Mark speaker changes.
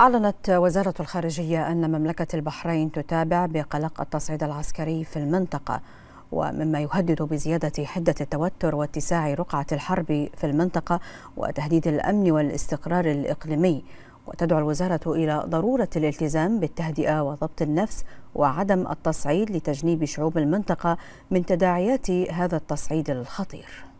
Speaker 1: أعلنت وزارة الخارجية أن مملكة البحرين تتابع بقلق التصعيد العسكري في المنطقة ومما يهدد بزيادة حدة التوتر واتساع رقعة الحرب في المنطقة وتهديد الأمن والاستقرار الإقليمي وتدعو الوزارة إلى ضرورة الالتزام بالتهدئة وضبط النفس وعدم التصعيد لتجنيب شعوب المنطقة من تداعيات هذا التصعيد الخطير